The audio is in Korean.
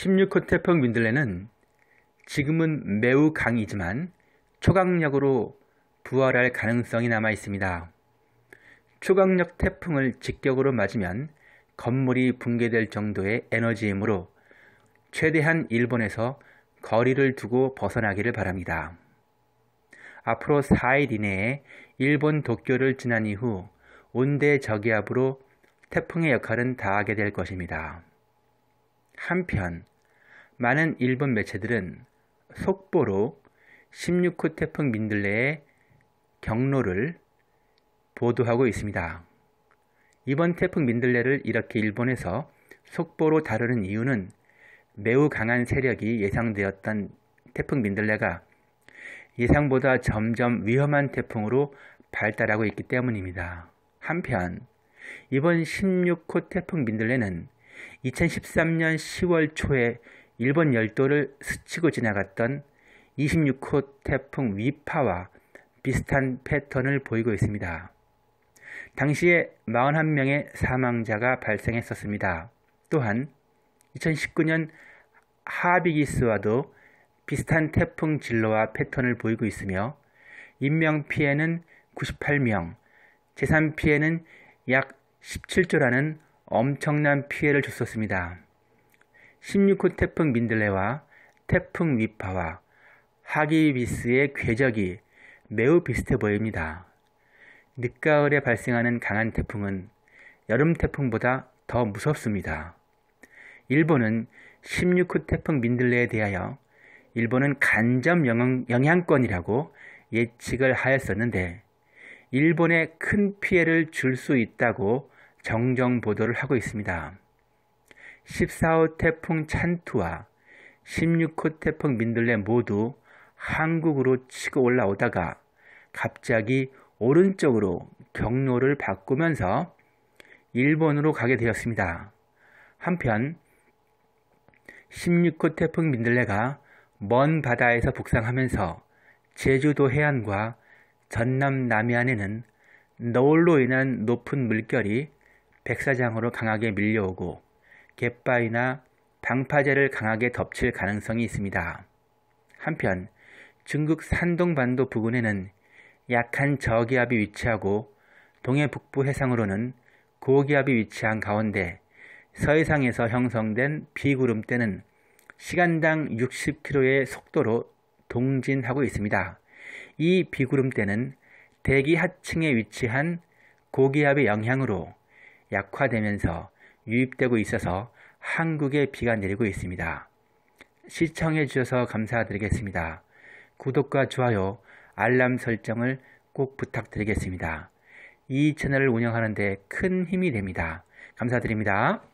16호 태풍 윈들레는 지금은 매우 강이지만 초강력으로 부활할 가능성이 남아 있습니다. 초강력 태풍을 직격으로 맞으면 건물이 붕괴될 정도의 에너지이므로 최대한 일본에서 거리를 두고 벗어나기를 바랍니다. 앞으로 4일 이내에 일본 도쿄를 지난 이후 온대 저기압으로 태풍의 역할은 다하게 될 것입니다. 한편 많은 일본 매체들은 속보로 16호 태풍 민들레의 경로를 보도하고 있습니다. 이번 태풍 민들레를 이렇게 일본에서 속보로 다루는 이유는 매우 강한 세력이 예상되었던 태풍 민들레가 예상보다 점점 위험한 태풍으로 발달하고 있기 때문입니다. 한편 이번 16호 태풍 민들레는 2013년 10월 초에 일본 열도를 스치고 지나갔던 26호 태풍 위파와 비슷한 패턴을 보이고 있습니다. 당시에 41명의 사망자가 발생했었습니다. 또한 2019년 하비기스와도 비슷한 태풍 진로와 패턴을 보이고 있으며 인명피해는 98명, 재산피해는 약 17조라는 엄청난 피해를 줬었습니다. 16호 태풍 민들레와 태풍 위파와 하기비스의 궤적이 매우 비슷해 보입니다. 늦가을에 발생하는 강한 태풍은 여름 태풍보다 더 무섭습니다. 일본은 16호 태풍 민들레에 대하여 일본은 간접 영향권이라고 예측을 하였었는데 일본에 큰 피해를 줄 수 있다고 정정 보도를 하고 있습니다. 14호 태풍 찬투와 16호 태풍 민들레 모두 한국으로 치고 올라오다가 갑자기 오른쪽으로 경로를 바꾸면서 일본으로 가게 되었습니다. 한편 16호 태풍 민들레가 먼 바다에서 북상하면서 제주도 해안과 전남 남해안에는 너울로 인한 높은 물결이 백사장으로 강하게 밀려오고 갯바위나 방파제를 강하게 덮칠 가능성이 있습니다. 한편 중국 산동반도 부근에는 약한 저기압이 위치하고 동해 북부 해상으로는 고기압이 위치한 가운데 서해상에서 형성된 비구름대는 시간당 60km의 속도로 동진하고 있습니다. 이 비구름대는 대기 하층에 위치한 고기압의 영향으로 약화되면서 유입되고 있어서 한국에 비가 내리고 있습니다. 시청해 주셔서 감사드리겠습니다. 구독과 좋아요, 알람 설정을 꼭 부탁드리겠습니다. 이 채널을 운영하는 데큰 힘이 됩니다. 감사드립니다.